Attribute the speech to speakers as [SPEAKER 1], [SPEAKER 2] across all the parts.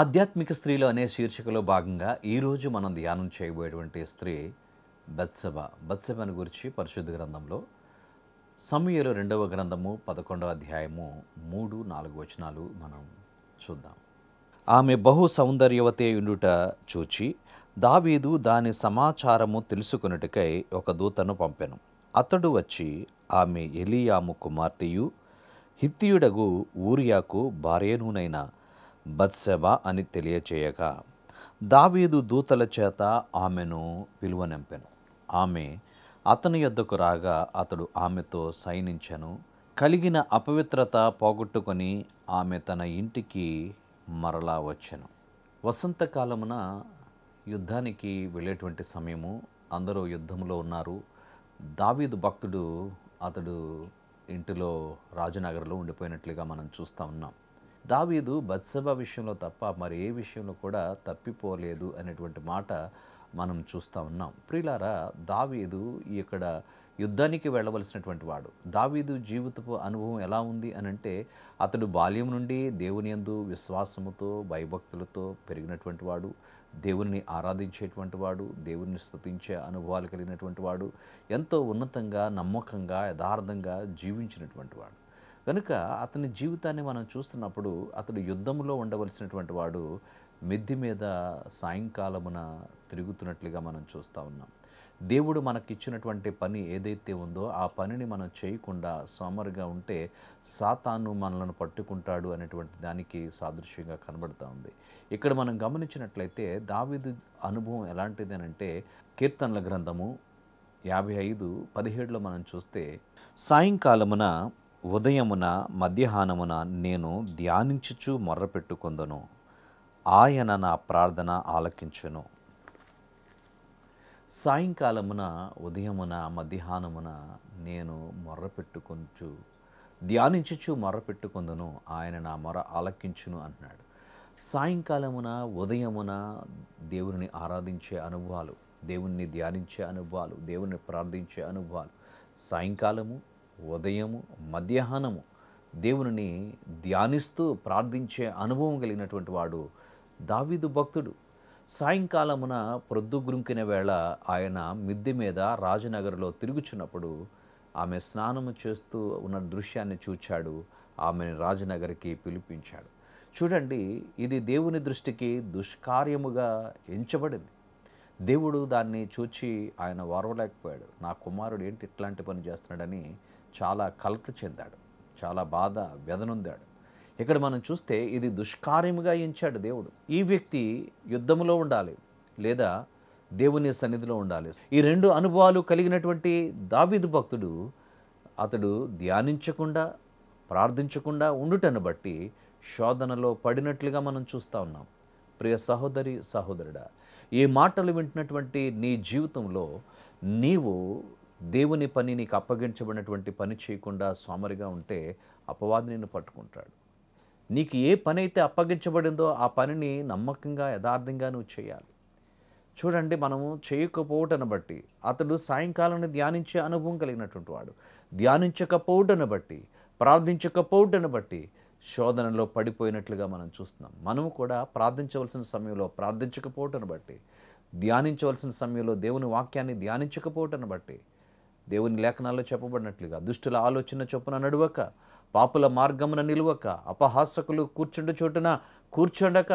[SPEAKER 1] ఆధ్యాత్మిక స్త్రీలు అనే శీర్షికలో భాగంగా ఈరోజు మనం ధ్యానం చేయబోయేటువంటి స్త్రీ బత్సభ బత్సభను గురించి పరిశుద్ధ గ్రంథంలో సమయలు రెండవ గ్రంథము పదకొండవ అధ్యాయము మూడు నాలుగు వచనాలు మనం చూద్దాం ఆమె బహు సౌందర్యవతే ఉండుట చూచి దావీదు దాని సమాచారము తెలుసుకున్నట్టుకై ఒక దూతను పంపాను అతడు వచ్చి ఆమె ఎలియాము కుమార్తెయు హిత్యుడగు ఊరియాకు భార్యనునైనా బత్సెబ అని తెలియచేయగా దావీదు దూతల చేత ఆమెను పిలువనింపెను ఆమె అతని యొద్దకు రాగా అతడు ఆమెతో సైనించను కలిగిన అపవిత్రత పోగొట్టుకొని ఆమె తన ఇంటికి మరలా వచ్చెను వసంతకాలమున యుద్ధానికి వెళ్ళేటువంటి సమయము అందరూ యుద్ధంలో ఉన్నారు దావీదు భక్తుడు అతడు ఇంటిలో రాజనగర్లో ఉండిపోయినట్లుగా మనం చూస్తూ ఉన్నాం దావీదు బత్సభ విషయంలో తప్ప మరి ఏ విషయంలో కూడా తప్పిపోలేదు అనేటువంటి మాట మనం చూస్తూ ఉన్నాం ప్రిలారా దావీదు ఇక్కడ యుద్ధానికి వెళ్ళవలసినటువంటి వాడు దావీదు జీవితపు అనుభవం ఎలా ఉంది అని అంటే అతడు బాల్యం నుండి దేవుని యందు విశ్వాసముతో భయభక్తులతో పెరిగినటువంటి వాడు దేవుని ఆరాధించేటువంటి వాడు దేవుని స్థుతించే అనుభవాలు కలిగినటువంటి వాడు ఎంతో ఉన్నతంగా నమ్మకంగా యథార్థంగా జీవించినటువంటి వాడు కనుక అతని జీవితాన్ని మనం చూస్తున్నప్పుడు అతడు యుద్ధంలో ఉండవలసినటువంటి వాడు మిద్ది మీద సాయంకాలమున తిరుగుతున్నట్లుగా మనం చూస్తూ ఉన్నాం దేవుడు మనకిచ్చినటువంటి పని ఏదైతే ఉందో ఆ పనిని మనం చేయకుండా సోమరుగా ఉంటే సాతాను మనలను పట్టుకుంటాడు అనేటువంటి దానికి సాదృశ్యంగా కనబడుతూ ఉంది ఇక్కడ మనం గమనించినట్లయితే దావిదు అనుభవం ఎలాంటిది అంటే కీర్తనల గ్రంథము యాభై ఐదు పదిహేడులో మనం చూస్తే సాయంకాలమున ఉదయమున మధ్యాహ్నమున నేను ధ్యానించుచు మొర్రపెట్టుకొందును ఆయన నా ప్రార్థన ఆలకించును సాయంకాలమున ఉదయమున మధ్యాహ్నమున నేను మొర్రపెట్టుకొంచు ధ్యానించుచు మొర్రపెట్టుకొందును ఆయన నా మొర ఆలకించును అంటున్నాడు సాయంకాలమున ఉదయమున దేవుని ఆరాధించే అనుభవాలు దేవుణ్ణి ధ్యానించే అనుభవాలు దేవుణ్ణి ప్రార్థించే అనుభవాలు సాయంకాలము ఉదయము మధ్యాహ్నము దేవుని ధ్యానిస్తూ ప్రార్థించే అనుభవం కలిగినటువంటి వాడు దావీదు భక్తుడు సాయంకాలమున ప్రొద్దుగురుంకిన వేళ ఆయన మిద్దె మీద రాజనగర్లో తిరుగుచున్నప్పుడు ఆమె స్నానము చేస్తూ ఉన్న దృశ్యాన్ని చూచాడు ఆమెను రాజనగర్కి పిలిపించాడు చూడండి ఇది దేవుని దృష్టికి దుష్కార్యముగా ఎంచబడింది దేవుడు దాన్ని చూచి ఆయన వరవలేకపోయాడు నా కుమారుడు ఏంటి ఇట్లాంటి పని చేస్తున్నాడని చాలా కలత చెందాడు చాలా బాధ వ్యధనుందాడు ఇక్కడ మనం చూస్తే ఇది దుష్కార్యముగా ఎంచాడు దేవుడు ఈ వ్యక్తి యుద్ధంలో ఉండాలి లేదా దేవుని సన్నిధిలో ఉండాలి ఈ రెండు అనుభవాలు కలిగినటువంటి దావిదు భక్తుడు అతడు ధ్యానించకుండా ప్రార్థించకుండా ఉండుటను బట్టి శోధనలో పడినట్లుగా మనం చూస్తూ ఉన్నాం ప్రియ సహోదరి సహోదరుడా ఈ మాటలు వింటున్నటువంటి నీ జీవితంలో నీవు దేవుని పని నీకు అప్పగించబడినటువంటి పని చేయకుండా సోమరిగా ఉంటే అపవాది నిన్ను పట్టుకుంటాడు నీకు ఏ పని అయితే అప్పగించబడిందో ఆ పనిని నమ్మకంగా యథార్థంగా నువ్వు చేయాలి చూడండి మనము చేయకపోవటను బట్టి అతడు సాయంకాలం ధ్యానించే అనుభవం కలిగినటువంటి వాడు ధ్యానించకపోవటను బట్టి ప్రార్థించకపోవటను బట్టి శోధనలో పడిపోయినట్లుగా మనం చూస్తున్నాం మనము కూడా ప్రార్థించవలసిన సమయంలో ప్రార్థించకపోవటను బట్టి ధ్యానించవలసిన సమయంలో దేవుని వాక్యాన్ని ధ్యానించకపోవటను బట్టి దేవుని లేఖనాల్లో చెప్పబడినట్లుగా దుష్టుల ఆలోచన చొప్పున నడువక పాపుల మార్గమున నిలువక అపహాసకులు కూర్చుండు చోటున కూర్చుండక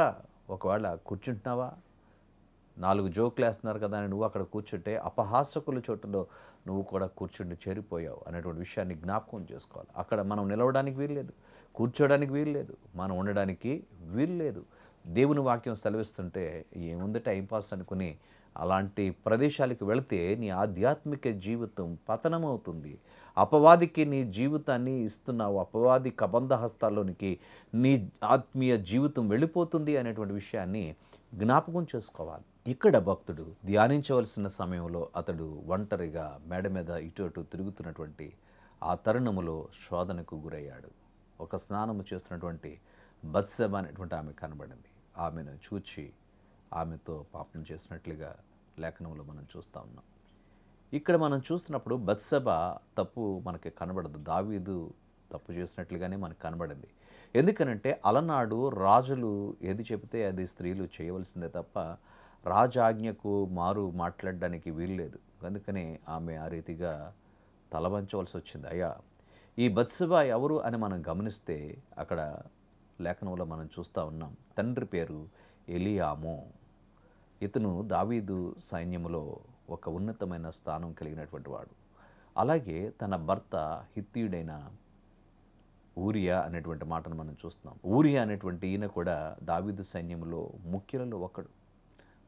[SPEAKER 1] ఒకవేళ కూర్చుంటున్నావా నాలుగు జోకులు వేస్తున్నారు కదా అని నువ్వు అక్కడ కూర్చుంటే అపహాసకుల చోటులో నువ్వు కూడా కూర్చుండి చేరిపోయావు అనేటువంటి విషయాన్ని జ్ఞాపకం చేసుకోవాలి అక్కడ మనం నిలవడానికి వీల్లేదు కూర్చోడానికి వీల్లేదు మనం ఉండడానికి వీల్లేదు దేవుని వాక్యం సెలవిస్తుంటే ఏముంది టైంపాస్ అనుకుని అలాంటి ప్రదేశాలకు వెళితే నీ ఆధ్యాత్మిక జీవితం పతనమవుతుంది అపవాదికి నీ జీవితాన్ని ఇస్తున్నావు అపవాది కబంధ హస్తాల్లోనికి నీ ఆత్మీయ జీవితం వెళ్ళిపోతుంది అనేటువంటి విషయాన్ని జ్ఞాపకం చేసుకోవాలి ఇక్కడ భక్తుడు ధ్యానించవలసిన సమయంలో అతడు ఒంటరిగా మేడ మీద ఇటు అటు తిరుగుతున్నటువంటి ఆ తరుణములో శోధనకు గురయ్యాడు ఒక స్నానము చేస్తున్నటువంటి బత్సెబ అనేటువంటి ఆమె కనబడింది ఆమెను చూచి ఆమెతో పాపం చేసినట్లుగా లేఖనంలో మనం చూస్తూ ఉన్నాం ఇక్కడ మనం చూస్తున్నప్పుడు బత్సభ తప్పు మనకి కనబడదు దావీదు తప్పు చేసినట్లుగానే మనకు కనబడింది ఎందుకనంటే అలనాడు రాజులు ఏది చెబితే అది స్త్రీలు చేయవలసిందే తప్ప రాజాజ్ఞకు మారు మాట్లాడడానికి వీల్లేదు అందుకనే ఆమె ఆ రీతిగా తలవంచవలసి వచ్చింది అయ్యా ఈ బత్సభ ఎవరు అని మనం గమనిస్తే అక్కడ లేఖనంలో మనం చూస్తూ ఉన్నాం తండ్రి పేరు ఎలియాము ఇతను దావీదు సైన్యములో ఒక ఉన్నతమైన స్థానం కలిగినటువంటి వాడు అలాగే తన భర్త హిత్యుడైన ఊరియా అనేటువంటి మాటను మనం చూస్తున్నాం ఊరియా అనేటువంటి ఈయన కూడా దావీదు సైన్యములో ముఖ్యులలో ఒకడు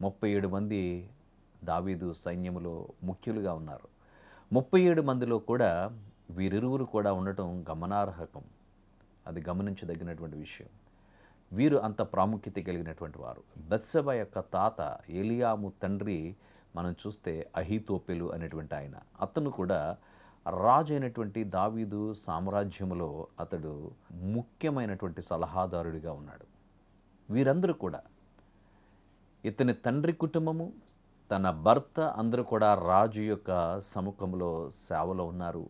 [SPEAKER 1] ముప్పై ఏడు మంది దావీదు సైన్యములో ముఖ్యులుగా ఉన్నారు ముప్పై ఏడు మందిలో కూడా వీరిరువురు కూడా ఉండటం గమనార్హకం అది గమనించదగినటువంటి విషయం వీరు అంత ప్రాముఖ్యత కలిగినటువంటి వారు బెత్సబ యొక్క తాత ఏలియాము తండ్రి మనం చూస్తే అహితోపెలు అనేటువంటి ఆయన అతను కూడా రాజు అయినటువంటి దావీదు సామ్రాజ్యంలో అతడు ముఖ్యమైనటువంటి సలహాదారుడిగా ఉన్నాడు వీరందరూ కూడా ఇతని తండ్రి కుటుంబము తన భర్త అందరూ కూడా రాజు యొక్క సముఖంలో సేవలో ఉన్నారు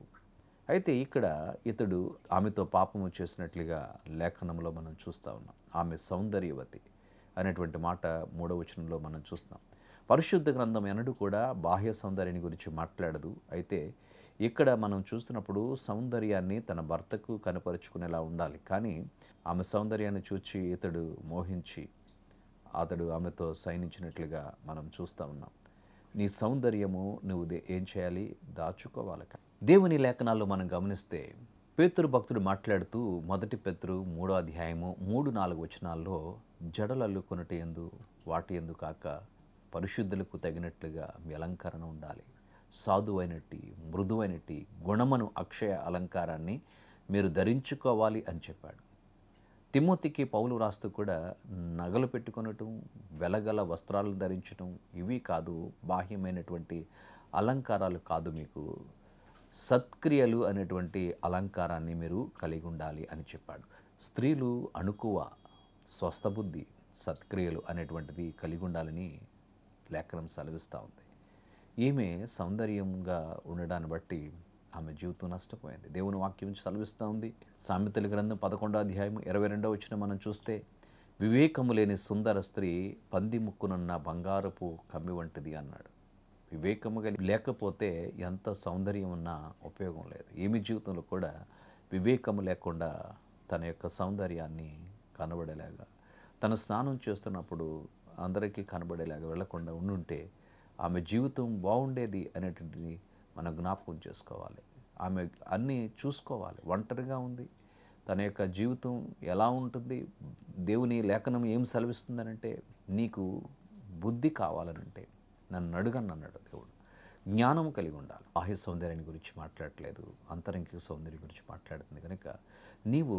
[SPEAKER 1] అయితే ఇక్కడ ఇతడు ఆమెతో పాపము చేసినట్లుగా లేఖనంలో మనం చూస్తూ ఉన్నాం ఆమె సౌందర్యవతి అనేటువంటి మాట మూడవచనంలో మనం చూస్తున్నాం పరిశుద్ధ గ్రంథం ఎన్నడూ కూడా బాహ్య సౌందర్యాన్ని గురించి మాట్లాడదు అయితే ఇక్కడ మనం చూస్తున్నప్పుడు సౌందర్యాన్ని తన భర్తకు కనపరుచుకునేలా ఉండాలి కానీ ఆమె సౌందర్యాన్ని చూచి ఇతడు మోహించి అతడు ఆమెతో సైనించినట్లుగా మనం చూస్తూ ఉన్నాం నీ సౌందర్యము నువ్వు ఏం చేయాలి దాచుకోవాలి దేవుని లేఖనాల్లో మనం గమనిస్తే పేతురు భక్తుడు మాట్లాడుతూ మొదటి పెతురు మూడో అధ్యాయము మూడు నాలుగు వచనాల్లో జడలు అల్లుకున్నట్టు ఎందు వాటి ఎందు కాక పరిశుద్ధులకు తగినట్లుగా మీ అలంకరణ ఉండాలి సాధువైనట్టి మృదువైనట్టి గుణమను అక్షయ అలంకారాన్ని మీరు ధరించుకోవాలి అని చెప్పాడు తిమ్మతికి పౌలు రాస్తూ కూడా నగలు పెట్టుకునటం వెలగల వస్త్రాలను ధరించటం ఇవి కాదు బాహ్యమైనటువంటి అలంకారాలు కాదు మీకు సత్క్రియలు అనేటువంటి అలంకారాన్ని మీరు కలిగి ఉండాలి అని చెప్పాడు స్త్రీలు అణుకువ స్వస్థబుద్ధి సత్క్రియలు అనేటువంటిది కలిగి ఉండాలని లేఖనం సెలవిస్తూ ఉంది ఈమె సౌందర్యంగా ఉండడాన్ని బట్టి ఆమె జీవితం నష్టపోయింది దేవుని వాక్యం సెలవిస్తూ ఉంది సామెతల గ్రంథం పదకొండో అధ్యాయం ఇరవై రెండో వచ్చిన మనం చూస్తే వివేకము లేని సుందర స్త్రీ పంది ముక్కునున్న బంగారపు కమ్మి వంటిది అన్నాడు వివేకముగా లేకపోతే ఎంత సౌందర్యం ఉన్నా ఉపయోగం లేదు ఏమి జీవితంలో కూడా వివేకము లేకుండా తన యొక్క సౌందర్యాన్ని కనబడేలాగా తను స్నానం చేస్తున్నప్పుడు అందరికీ కనబడేలాగా వెళ్లకుండా ఉండుంటే ఆమె జీవితం బాగుండేది అనేటువంటిది మనం జ్ఞాపకం చేసుకోవాలి ఆమె అన్నీ చూసుకోవాలి ఒంటరిగా ఉంది తన యొక్క జీవితం ఎలా ఉంటుంది దేవుని లేఖనం ఏం సెలవిస్తుందనంటే నీకు బుద్ధి కావాలనంటే నన్ను అడుగని అన్నాడు దేవుడు జ్ఞానం కలిగి ఉండాలి బాహ్య సౌందర్యాన్ని గురించి మాట్లాడట్లేదు అంతరంగిక సౌందర్యం గురించి మాట్లాడుతుంది కనుక నీవు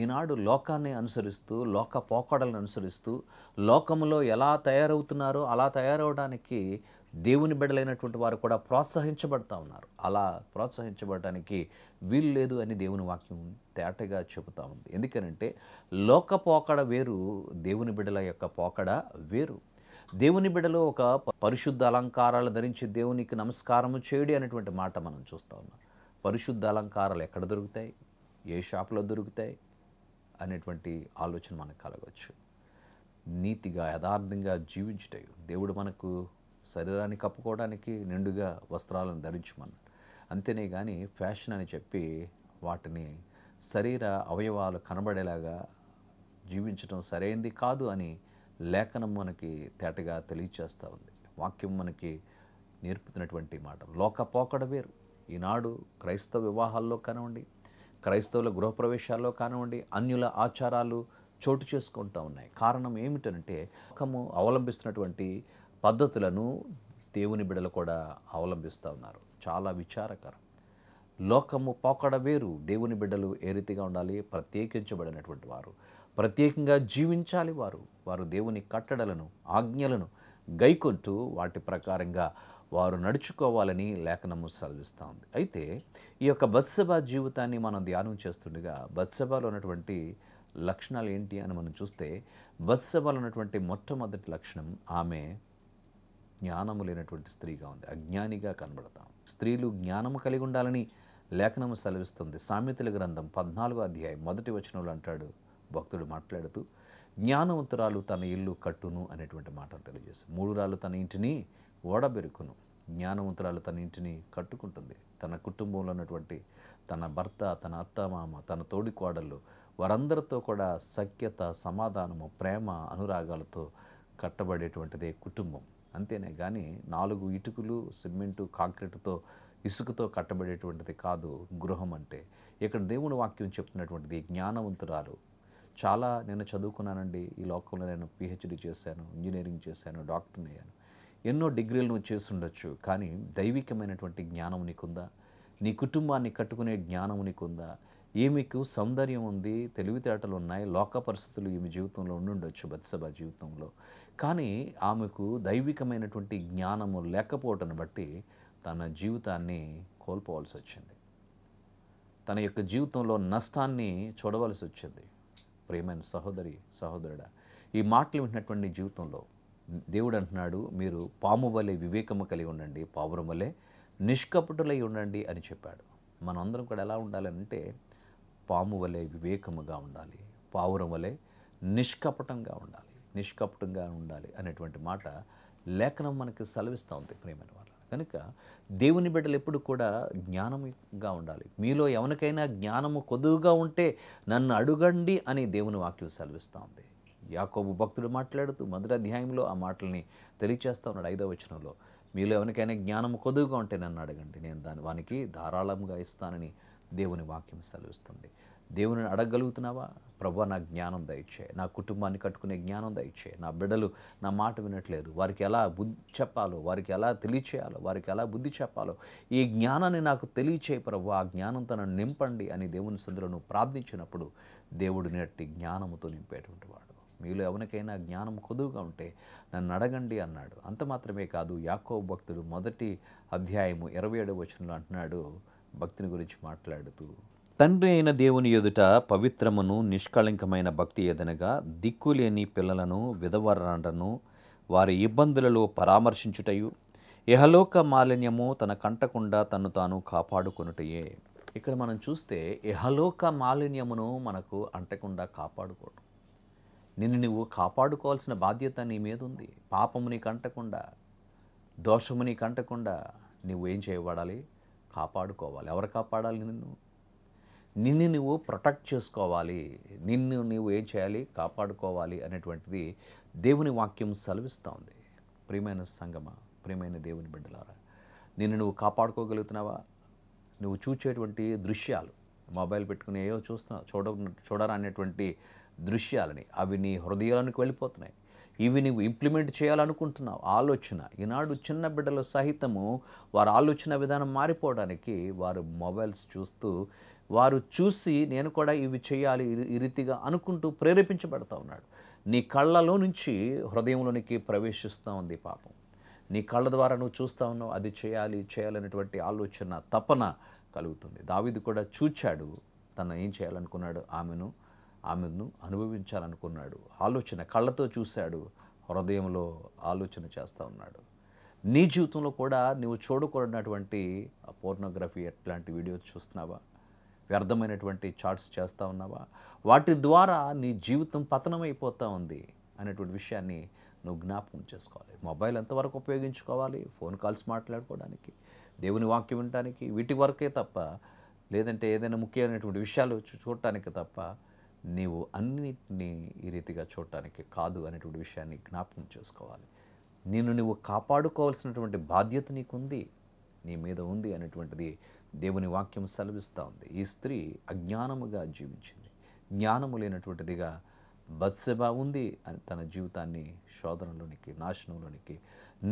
[SPEAKER 1] ఈనాడు లోకాన్ని అనుసరిస్తూ లోక పోకడలను అనుసరిస్తూ లోకంలో ఎలా తయారవుతున్నారో అలా తయారవడానికి దేవుని బిడ్డలైనటువంటి వారు కూడా ప్రోత్సహించబడతా ఉన్నారు అలా ప్రోత్సహించబడటానికి వీలు లేదు అని దేవుని వాక్యం తేటగా చెబుతా ఉంది ఎందుకనంటే లోక పోకడ వేరు దేవుని బిడల యొక్క పోకడ వేరు దేవుని బిడలో ఒక పరిశుద్ధ అలంకారాలు ధరించి దేవునికి నమస్కారము చేయడి అనేటువంటి మాట మనం చూస్తూ ఉన్నాం పరిశుద్ధ అలంకారాలు ఎక్కడ దొరుకుతాయి ఏ షాప్లో దొరుకుతాయి అనేటువంటి ఆలోచన మనకు కలగవచ్చు నీతిగా యథార్థంగా జీవించటం దేవుడు మనకు శరీరాన్ని కప్పుకోవడానికి నిండుగా వస్త్రాలను ధరించమని అంతేనే కానీ ఫ్యాషన్ అని చెప్పి వాటిని శరీర అవయవాలు కనబడేలాగా జీవించడం సరైనది కాదు అని లేఖనం మనకి తేటగా తెలియచేస్తూ ఉంది వాక్యం మనకి నేర్పుతున్నటువంటి మాట లోకపోకడ వేరు ఈనాడు క్రైస్తవ వివాహాల్లో కానివ్వండి క్రైస్తవుల గృహప్రవేశాల్లో కానివ్వండి అన్యుల ఆచారాలు చోటు చేసుకుంటూ ఉన్నాయి కారణం ఏమిటంటే లోకము అవలంబిస్తున్నటువంటి పద్ధతులను దేవుని బిడలు కూడా అవలంబిస్తూ ఉన్నారు చాలా విచారకరం లోకము పోకడ వేరు దేవుని బిడ్డలు ఏ రీతిగా ఉండాలి ప్రత్యేకించబడినటువంటి వారు ప్రత్యేకంగా జీవించాలి వారు వారు దేవుని కట్టడలను ఆజ్ఞలను గైకొంటూ వాటి ప్రకారంగా వారు నడుచుకోవాలని లేఖనము సెలవిస్తూ ఉంది అయితే ఈ యొక్క బత్సభ జీవితాన్ని మనం ధ్యానం చేస్తుండగా బత్సభలో ఉన్నటువంటి లక్షణాలు ఏంటి అని మనం చూస్తే బత్సభలో ఉన్నటువంటి మొట్టమొదటి లక్షణం ఆమె జ్ఞానము లేనటువంటి స్త్రీగా ఉంది అజ్ఞానిగా కనబడతాం స్త్రీలు జ్ఞానము కలిగి ఉండాలని లేఖనము సెలవిస్తుంది సామెతల గ్రంథం పద్నాలుగో అధ్యాయం మొదటి వచనంలో అంటాడు భక్తుడు మాట్లాడుతూ జ్ఞానవంతురాలు తన ఇల్లు కట్టును అనేటువంటి మాటను తెలియజేస్తుంది మూడు రాళ్ళు తన ఇంటిని ఓడబెరుకును జ్ఞానవంతురాలు తన ఇంటిని కట్టుకుంటుంది తన కుటుంబంలో ఉన్నటువంటి తన భర్త తన అత్తమామ తన తోడి కోడళ్ళు వారందరితో కూడా సఖ్యత సమాధానము ప్రేమ అనురాగాలతో కట్టబడేటువంటిదే కుటుంబం అంతేనే కానీ నాలుగు ఇటుకులు సిమెంటు కాంక్రీటుతో ఇసుకతో కట్టబడేటువంటిది కాదు గృహం అంటే ఇక్కడ దేవుని వాక్యం చెప్తున్నటువంటిది జ్ఞానవంతురాలు చాలా నేను చదువుకున్నానండి ఈ లోకంలో నేను పిహెచ్డి చేశాను ఇంజనీరింగ్ చేశాను డాక్టర్ని అయ్యాను ఎన్నో డిగ్రీలు నువ్వు చేసి ఉండొచ్చు కానీ దైవికమైనటువంటి జ్ఞానం నీకుందా నీ కుటుంబాన్ని కట్టుకునే జ్ఞానం నీకుందా ఏమికు సౌందర్యం ఉంది తెలివితేటలు ఉన్నాయి లోక పరిస్థితులు ఈమె జీవితంలో ఉండుండొచ్చు బత్సభ జీవితంలో కానీ ఆమెకు దైవికమైనటువంటి జ్ఞానము లేకపోవటను బట్టి తన జీవితాన్ని కోల్పోవాల్సి వచ్చింది తన యొక్క జీవితంలో నష్టాన్ని చూడవలసి వచ్చింది ప్రేమైన సహోదరి సహోదరుడా ఈ మాటలు వింటున్నటువంటి జీవితంలో దేవుడు అంటున్నాడు మీరు పాము వలె వివేకము కలిగి ఉండండి పావురం వలె నిష్కపటులై ఉండండి అని చెప్పాడు మనందరం కూడా ఎలా ఉండాలంటే పాము వలె వివేకముగా ఉండాలి పావురం వలె నిష్కపటంగా ఉండాలి నిష్కపటంగా ఉండాలి అనేటువంటి మాట లేఖనం మనకి సెలవిస్తూ ఉంది ప్రేమైన కనుక దేవుని బిడ్డలు ఎప్పుడు కూడా జ్ఞానముగా ఉండాలి మీలో ఎవరికైనా జ్ఞానము కొద్దుగా ఉంటే నన్ను అడుగండి అని దేవుని వాక్యం సెలవిస్తూ ఉంది యాకోబు భక్తుడు మాట్లాడుతూ మొదటి అధ్యాయంలో ఆ మాటల్ని తెలియచేస్తూ ఉన్నాడు ఐదవ వచనంలో మీలో ఎవరికైనా జ్ఞానము కొద్దుగా ఉంటే నన్ను అడగండి నేను దాని వానికి ధారాళంగా ఇస్తానని దేవుని వాక్యం సెలవిస్తుంది దేవుని అడగగలుగుతున్నావా ప్రభు నా జ్ఞానం దయచే నా కుటుంబాన్ని కట్టుకునే జ్ఞానం దయచే నా బిడ్డలు నా మాట వినట్లేదు వారికి ఎలా బుద్ధి చెప్పాలో వారికి ఎలా తెలియచేయాలో వారికి ఎలా బుద్ధి చెప్పాలో ఈ జ్ఞానాన్ని నాకు తెలియచే ప్రభు ఆ జ్ఞానం తనను నింపండి అని దేవుని సందులో ప్రార్థించినప్పుడు దేవుడు నేటి జ్ఞానముతో నింపేటువంటి వాడు మీలో ఎవరికైనా జ్ఞానం కొదువుగా ఉంటే నన్ను అడగండి అన్నాడు అంత మాత్రమే కాదు యాకో భక్తుడు మొదటి అధ్యాయము ఇరవై ఏడవ వచనంలో అంటున్నాడు భక్తిని గురించి మాట్లాడుతూ తండ్రి అయిన దేవుని ఎదుట పవిత్రమును నిష్కళంకమైన భక్తి ఎదనగా దిక్కులేని పిల్లలను విధవరాండను వారి ఇబ్బందులలో పరామర్శించుటయు ఇహలోక మాలిన్యము తన కంటకుండా తను తాను కాపాడుకొనుటయే ఇక్కడ మనం చూస్తే ఇహలోక మాలిన్యమును మనకు అంటకుండా కాపాడుకోవడం నిన్ను నువ్వు కాపాడుకోవాల్సిన బాధ్యత నీ మీద ఉంది పాపముని కంటకుండా దోషముని కంటకుండా నువ్వేం చేయబడాలి కాపాడుకోవాలి ఎవరు కాపాడాలి నిన్ను నిన్ను నువ్వు ప్రొటెక్ట్ చేసుకోవాలి నిన్ను నువ్వు ఏం చేయాలి కాపాడుకోవాలి అనేటువంటిది దేవుని వాక్యం సెలవిస్తూ ఉంది ప్రియమైన సంగమ ప్రియమైన దేవుని బిడ్డలారా నిన్ను నువ్వు కాపాడుకోగలుగుతున్నావా నువ్వు చూచేటువంటి దృశ్యాలు మొబైల్ పెట్టుకుని ఏవో చూస్తున్నావు చూడ అనేటువంటి దృశ్యాలని అవి నీ హృదయాలకు వెళ్ళిపోతున్నాయి ఇవి నువ్వు ఇంప్లిమెంట్ చేయాలనుకుంటున్నావు ఆలోచన ఈనాడు చిన్న బిడ్డలు సహితము వారు ఆలోచన విధానం మారిపోవడానికి వారు మొబైల్స్ చూస్తూ వారు చూసి నేను కూడా ఇవి చేయాలి ఈ రీతిగా అనుకుంటూ ప్రేరేపించబడతా ఉన్నాడు నీ కళ్ళలో నుంచి హృదయంలోనికి ప్రవేశిస్తూ ఉంది పాపం నీ కళ్ళ ద్వారా నువ్వు చూస్తూ ఉన్నావు అది చేయాలి చేయాలనేటువంటి ఆలోచన తపన కలుగుతుంది దావిది కూడా చూచాడు తను ఏం చేయాలనుకున్నాడు ఆమెను ఆమెను అనుభవించాలనుకున్నాడు ఆలోచన కళ్ళతో చూశాడు హృదయంలో ఆలోచన చేస్తూ ఉన్నాడు నీ జీవితంలో కూడా నువ్వు చూడకూడనటువంటి పోర్నోగ్రఫీ ఎట్లాంటి వీడియోస్ చూస్తున్నావా వ్యర్థమైనటువంటి చాట్స్ చేస్తూ ఉన్నావా వాటి ద్వారా నీ జీవితం పతనమైపోతూ ఉంది అనేటువంటి విషయాన్ని నువ్వు జ్ఞాపకం చేసుకోవాలి మొబైల్ ఎంతవరకు ఉపయోగించుకోవాలి ఫోన్ కాల్స్ మాట్లాడుకోవడానికి దేవుని వాక్యం వినడానికి వీటి వరకే తప్ప లేదంటే ఏదైనా ముఖ్యమైనటువంటి విషయాలు చూడటానికి తప్ప నీవు అన్నిటినీ ఈ రీతిగా చూడటానికి కాదు అనేటువంటి విషయాన్ని జ్ఞాపకం చేసుకోవాలి నిన్ను నువ్వు కాపాడుకోవాల్సినటువంటి బాధ్యత నీకుంది నీ మీద ఉంది అనేటువంటిది దేవుని వాక్యం సెలవిస్తూ ఉంది ఈ స్త్రీ అజ్ఞానముగా జీవించింది జ్ఞానము లేనటువంటిదిగా బత్సెబా ఉంది అని తన జీవితాన్ని శోధనలోనికి నాశనంలోనికి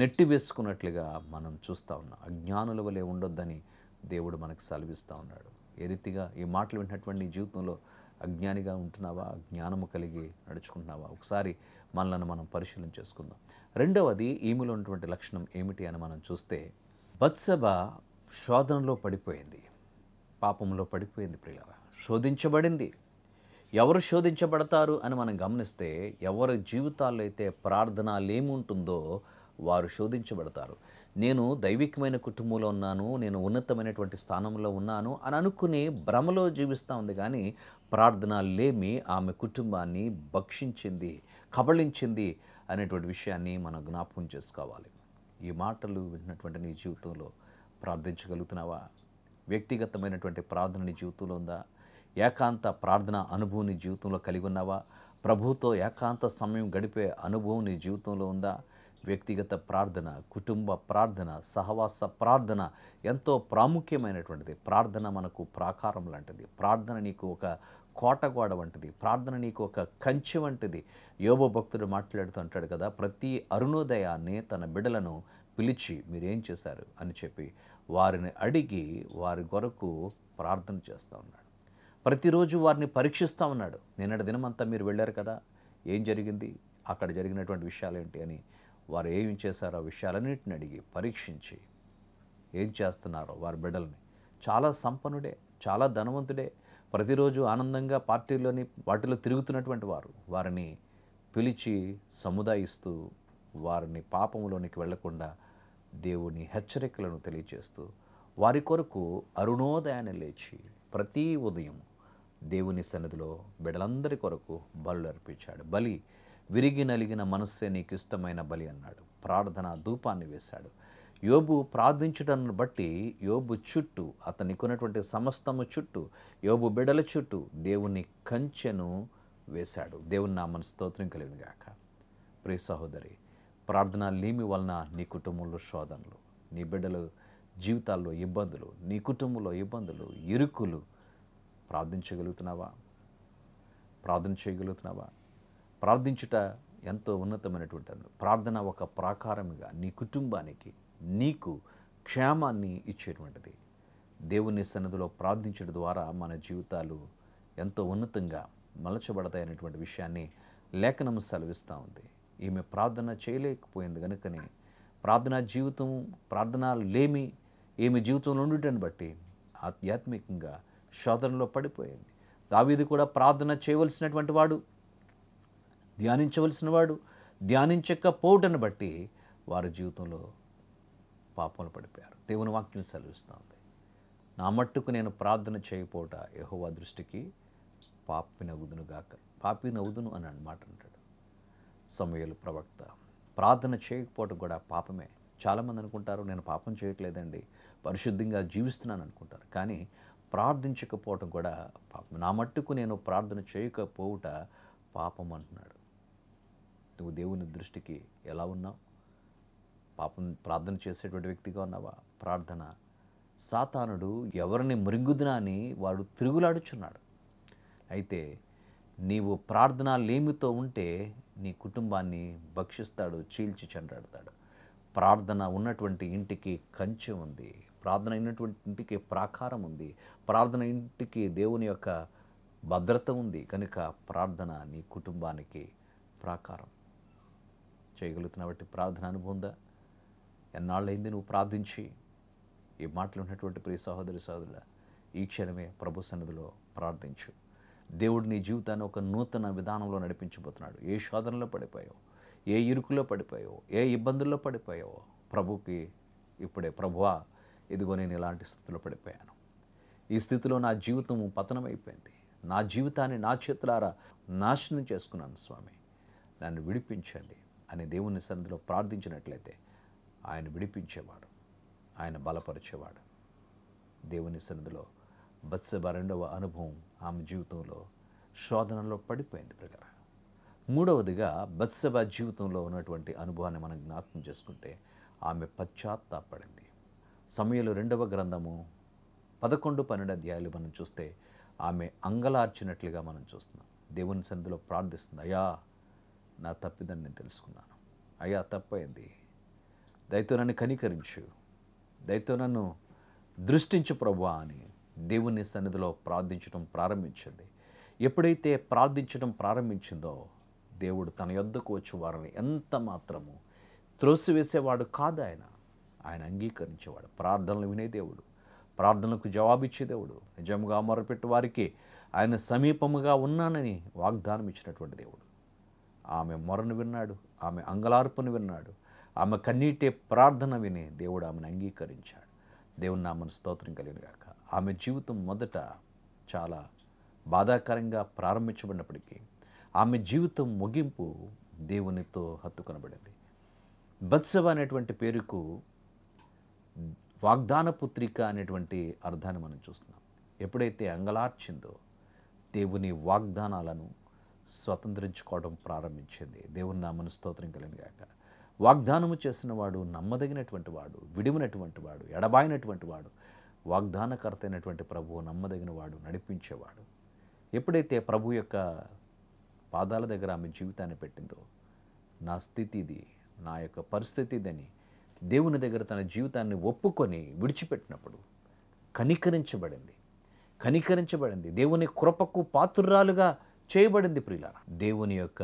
[SPEAKER 1] నెట్టి వేసుకున్నట్లుగా మనం చూస్తూ ఉన్నాం అజ్ఞానుల వలె ఉండొద్దని దేవుడు మనకు సెలవిస్తూ ఉన్నాడు ఏ రీతిగా ఈ మాటలు వింటున్నటువంటి జీవితంలో అజ్ఞానిగా ఉంటున్నావా జ్ఞానము కలిగి నడుచుకుంటున్నావా ఒకసారి మనల్ని మనం పరిశీలన చేసుకుందాం రెండవది ఈమెలో ఉన్నటువంటి లక్షణం ఏమిటి అని మనం చూస్తే బత్సబ శోధనలో పడిపోయింది పాపంలో పడిపోయింది ప్రియుల శోధించబడింది ఎవరు శోధించబడతారు అని మనం గమనిస్తే ఎవరి జీవితాల్లో అయితే ప్రార్థన లేముంటుందో వారు శోధించబడతారు నేను దైవికమైన కుటుంబంలో ఉన్నాను నేను ఉన్నతమైనటువంటి స్థానంలో ఉన్నాను అని అనుకుని భ్రమలో జీవిస్తూ ఉంది కానీ ప్రార్థన లేమి ఆమె కుటుంబాన్ని భక్షించింది కబళించింది అనేటువంటి విషయాన్ని మనం జ్ఞాపకం చేసుకోవాలి ఈ మాటలు విన్నటువంటి నీ జీవితంలో ప్రార్థించగలుగుతున్నావా వ్యక్తిగతమైనటువంటి ప్రార్థన నీ జీవితంలో ఉందా ఏకాంత ప్రార్థన అనుభవం నీ జీవితంలో కలిగి ఉన్నావా ప్రభుతో ఏకాంత సమయం గడిపే అనుభవం నీ జీవితంలో ఉందా వ్యక్తిగత ప్రార్థన కుటుంబ ప్రార్థన సహవాస ప్రార్థన ఎంతో ప్రాముఖ్యమైనటువంటిది ప్రార్థన మనకు ప్రాకారం లాంటిది ప్రార్థన నీకు ఒక కోటగోడ వంటిది ప్రార్థన నీకు ఒక కంచె వంటిది యోగ భక్తుడు మాట్లాడుతూ అంటాడు కదా ప్రతి అరుణోదయాన్ని తన బిడలను పిలిచి మీరేం చేశారు అని చెప్పి వారిని అడిగి వారి కొరకు ప్రార్థన చేస్తూ ఉన్నాడు ప్రతిరోజు వారిని పరీక్షిస్తూ ఉన్నాడు నిన్నటి దినమంతా మీరు వెళ్ళారు కదా ఏం జరిగింది అక్కడ జరిగినటువంటి విషయాలు ఏంటి అని వారు ఏం చేశారో విషయాలన్నింటిని అడిగి పరీక్షించి ఏం చేస్తున్నారో వారి బిడ్డల్ని చాలా సంపన్నుడే చాలా ధనవంతుడే ప్రతిరోజు ఆనందంగా పార్టీలోని వాటిలో తిరుగుతున్నటువంటి వారు వారిని పిలిచి సముదాయిస్తూ వారిని పాపంలోనికి వెళ్లకుండా దేవుని హెచ్చరికలను తెలియజేస్తూ వారి కొరకు అరుణోదయాన్ని లేచి ప్రతి ఉదయం దేవుని సన్నిధిలో బిడలందరి కొరకు బలు అర్పించాడు బలి విరిగి నలిగిన మనస్సే నీకు ఇష్టమైన బలి అన్నాడు ప్రార్థన ధూపాన్ని వేశాడు యోబు ప్రార్థించడాన్ని బట్టి యోబు చుట్టూ ఉన్నటువంటి సమస్తము చుట్టూ యోబు బిడల చుట్టూ దేవుని కంచెను వేశాడు దేవుని నామని స్తోత్రం గాక ప్రియ సహోదరి ప్రార్థన లేమి వలన నీ కుటుంబంలో శోధనలు నీ బిడ్డల జీవితాల్లో ఇబ్బందులు నీ కుటుంబంలో ఇబ్బందులు ఇరుకులు ప్రార్థించగలుగుతున్నావా ప్రార్థన చేయగలుగుతున్నావా ప్రార్థించుట ఎంతో ఉన్నతమైనటువంటి ప్రార్థన ఒక ప్రాకారముగా నీ కుటుంబానికి నీకు క్షేమాన్ని ఇచ్చేటువంటిది దేవుని సన్నిధిలో ప్రార్థించడం ద్వారా మన జీవితాలు ఎంతో ఉన్నతంగా మలచబడతాయనేటువంటి విషయాన్ని లేఖనము సెలవిస్తూ ఉంది ఈమె ప్రార్థన చేయలేకపోయింది కనుకనే ప్రార్థనా జీవితం ప్రార్థన లేమి ఈమె జీవితంలో ఉండేటని బట్టి ఆధ్యాత్మికంగా శోధనలో పడిపోయింది దావీది కూడా ప్రార్థన చేయవలసినటువంటి వాడు ధ్యానించవలసిన వాడు ధ్యానించకపోవటను బట్టి వారి జీవితంలో పాపంలో పడిపోయారు దేవుని వాక్యం సెలవిస్తుంది నా మట్టుకు నేను ప్రార్థన చేయకపోవట యహోవా దృష్టికి పాపి నవ్వుదును గాక పాపి నవ్వుదును అని అనమాట అంటాడు సమూహలు ప్రవక్త ప్రార్థన చేయకపోవడం కూడా పాపమే చాలామంది అనుకుంటారు నేను పాపం చేయట్లేదండి పరిశుద్ధంగా జీవిస్తున్నాను అనుకుంటారు కానీ ప్రార్థించకపోవటం కూడా పాపం నా మట్టుకు నేను ప్రార్థన చేయకపోవుట పాపం అంటున్నాడు నువ్వు దేవుని దృష్టికి ఎలా ఉన్నావు పాపం ప్రార్థన చేసేటువంటి వ్యక్తిగా ఉన్నావా ప్రార్థన సాతానుడు ఎవరిని మృంగుదినా అని వాడు తిరుగులాడుచున్నాడు అయితే నీవు ప్రార్థన లేమితో ఉంటే నీ కుటుంబాన్ని భక్షిస్తాడు చీల్చి చెండాడతాడు ప్రార్థన ఉన్నటువంటి ఇంటికి కంచె ఉంది ప్రార్థన అయినటువంటి ఇంటికి ప్రాకారం ఉంది ప్రార్థన ఇంటికి దేవుని యొక్క భద్రత ఉంది కనుక ప్రార్థన నీ కుటుంబానికి ప్రాకారం చేయగలుగుతున్న బట్టి ప్రార్థన అనుభవందా ఎన్నాళ్ళైంది నువ్వు ప్రార్థించి ఈ మాటలు ఉన్నటువంటి ప్రియ సహోదరి సహోదరుల ఈ క్షణమే ప్రభు సన్నిధిలో ప్రార్థించు దేవుడు నీ జీవితాన్ని ఒక నూతన విధానంలో నడిపించబోతున్నాడు ఏ శోధనలో పడిపోయావు ఏ ఇరుకులో పడిపోయావు ఏ ఇబ్బందుల్లో పడిపోయావో ప్రభుకి ఇప్పుడే ప్రభువా ఇదిగో నేను ఇలాంటి స్థితిలో పడిపోయాను ఈ స్థితిలో నా జీవితం పతనమైపోయింది నా జీవితాన్ని నా చేతులారా నాశనం చేసుకున్నాను స్వామి నన్ను విడిపించండి అని దేవుని సన్నిధిలో ప్రార్థించినట్లయితే ఆయన విడిపించేవాడు ఆయన బలపరిచేవాడు దేవుని సన్నిధిలో బత్సబ రెండవ అనుభవం ఆమె జీవితంలో శోధనలో పడిపోయింది ప్రకారం మూడవదిగా బత్సబ జీవితంలో ఉన్నటువంటి అనుభవాన్ని మనం జ్ఞాపకం చేసుకుంటే ఆమె పశ్చాత్తాపడింది సమయంలో రెండవ గ్రంథము పదకొండు పన్నెండు అధ్యాయులు మనం చూస్తే ఆమె అంగలార్చినట్లుగా మనం చూస్తున్నాం దేవుని సన్నిధిలో ప్రార్థిస్తుంది అయ్యా నా తప్పిదని నేను తెలుసుకున్నాను అయ్యా తప్పైంది దయతో నన్ను కనికరించు దయతో నన్ను దృష్టించు ప్రభు అని దేవుని సన్నిధిలో ప్రార్థించడం ప్రారంభించింది ఎప్పుడైతే ప్రార్థించడం ప్రారంభించిందో దేవుడు తన యొద్దకు వచ్చి వారిని ఎంత మాత్రము త్రోసివేసేవాడు కాదు ఆయన ఆయన అంగీకరించేవాడు ప్రార్థనలు వినే దేవుడు ప్రార్థనలకు జవాబిచ్చే దేవుడు నిజంగా మొరపెట్టి వారికి ఆయన సమీపముగా ఉన్నానని వాగ్దానం ఇచ్చినటువంటి దేవుడు ఆమె మొరను విన్నాడు ఆమె అంగలార్పును విన్నాడు ఆమె కన్నీటే ప్రార్థన విని దేవుడు ఆమెను అంగీకరించాడు దేవుని నామను స్తోత్రం కలిగినగాక ఆమె జీవితం మొదట చాలా బాధాకరంగా ప్రారంభించబడినప్పటికీ ఆమె జీవితం ముగింపు దేవునితో హత్తుకొనబడింది బత్సవ అనేటువంటి పేరుకు వాగ్దాన పుత్రిక అనేటువంటి అర్థాన్ని మనం చూస్తున్నాం ఎప్పుడైతే అంగలార్చిందో దేవుని వాగ్దానాలను స్వతంత్రించుకోవడం ప్రారంభించింది దేవుని నామను స్తోత్రం కలిగాక వాగ్దానము చేసిన వాడు నమ్మదగినటువంటి వాడు విడివినటువంటి వాడు ఎడబాయినటువంటి వాడు వాగ్దానకర్త అయినటువంటి ప్రభువు నమ్మదగిన వాడు నడిపించేవాడు ఎప్పుడైతే ప్రభు యొక్క పాదాల దగ్గర ఆమె జీవితాన్ని పెట్టిందో నా స్థితి ఇది నా యొక్క పరిస్థితి ఇదని దేవుని దగ్గర తన జీవితాన్ని ఒప్పుకొని విడిచిపెట్టినప్పుడు కనికరించబడింది కనికరించబడింది దేవుని కృపకు పాత్రురాలుగా చేయబడింది ప్రియులార దేవుని యొక్క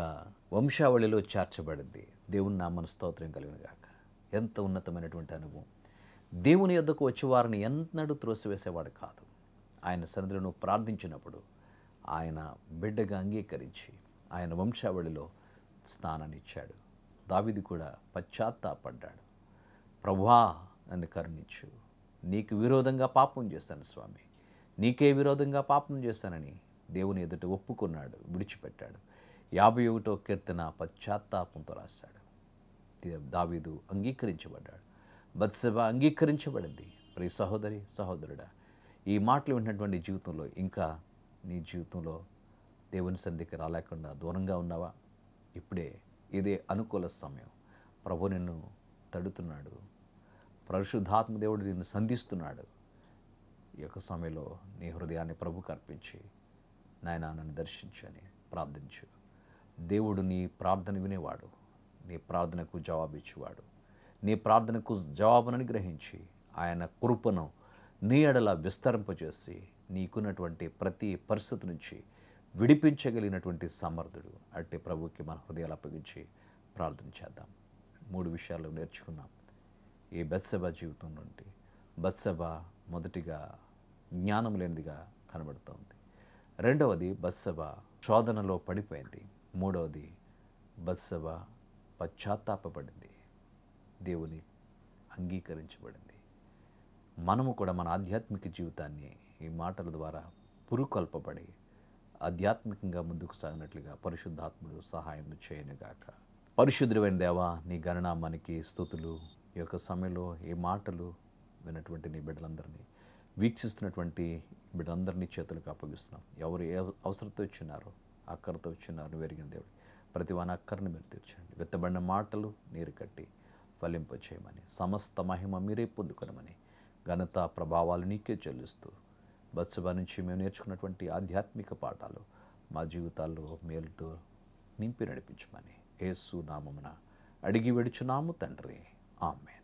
[SPEAKER 1] వంశావళిలో చేర్చబడింది దేవుని నామన స్తోత్రం కలిగినగాక ఎంత ఉన్నతమైనటువంటి అనుభవం దేవుని యొద్దకు వచ్చి వారిని ఎంతనడు త్రోసివేసేవాడు కాదు ఆయన సన్నిధులను ప్రార్థించినప్పుడు ఆయన బిడ్డగా అంగీకరించి ఆయన వంశావళిలో స్నానాన్నిచ్చాడు దావిది కూడా పశ్చాత్తాపడ్డాడు ప్రభా నన్ను కరుణించు నీకు విరోధంగా పాపం చేస్తాను స్వామి నీకే విరోధంగా పాపం చేస్తానని దేవుని ఎదుట ఒప్పుకున్నాడు విడిచిపెట్టాడు యాభై ఒకటో కీర్తన పశ్చాత్తాపంతో రాశాడు దావీదు అంగీకరించబడ్డాడు బత్సవ అంగీకరించబడింది ప్రియ సహోదరి సహోదరుడా ఈ మాటలు విన్నటువంటి జీవితంలో ఇంకా నీ జీవితంలో దేవుని సంధికి రాలేకుండా దూరంగా ఉన్నావా ఇప్పుడే ఇదే అనుకూల సమయం ప్రభు నిన్ను తడుతున్నాడు పరిశుద్ధాత్మ దేవుడు నిన్ను సంధిస్తున్నాడు ఈ యొక్క సమయంలో నీ హృదయాన్ని ప్రభుకు అర్పించి నాయన నన్ను దర్శించని ప్రార్థించు దేవుడు నీ ప్రార్థన వినేవాడు నీ ప్రార్థనకు జవాబిచ్చేవాడు నీ ప్రార్థనకు జవాబునని గ్రహించి ఆయన కృపను నీ ఎడల విస్తరింపజేసి నీకున్నటువంటి ప్రతి పరిస్థితి నుంచి విడిపించగలిగినటువంటి సమర్థుడు అట్టి ప్రభుకి మన హృదయాలు అప్పగించి ప్రార్థన చేద్దాం మూడు విషయాలు నేర్చుకున్నాం ఈ బత్సభ జీవితం నుండి బత్సభ మొదటిగా జ్ఞానం లేనిదిగా కనబడుతోంది రెండవది బత్సభ శోధనలో పడిపోయింది మూడవది బత్సభ పశ్చాత్తాపడింది దేవుని అంగీకరించబడింది మనము కూడా మన ఆధ్యాత్మిక జీవితాన్ని ఈ మాటల ద్వారా పురుకొల్పబడి ఆధ్యాత్మికంగా ముందుకు సాగినట్లుగా పరిశుద్ధాత్ముడు సహాయం చేయనుగాక పరిశుద్ధమైన దేవా నీ గణనామానికి స్థుతులు ఈ యొక్క సమయంలో ఈ మాటలు విన్నటువంటి నీ బిడ్డలందరినీ వీక్షిస్తున్నటువంటి బిడ్డలందరినీ చేతులకు అప్పగిస్తున్నాం ఎవరు ఏ అవసరంతో వచ్చినారో అక్కరతో వచ్చినారో వెరిగిన దేవుడు ప్రతి వాన అక్కరిని మీరు తీర్చండి విత్తబడిన మాటలు నీరు కట్టి ఫలింపచేయమని సమస్త మహిమ మీరే పొందుకొనమని ఘనత ప్రభావాలు నీకే చెల్లిస్తూ బత్సభ నుంచి మేము నేర్చుకున్నటువంటి ఆధ్యాత్మిక పాఠాలు మా జీవితాల్లో మేలుతో నింపి నడిపించమని ఏసు నామమున అడిగి వెడుచున్నాము తండ్రి ఆమె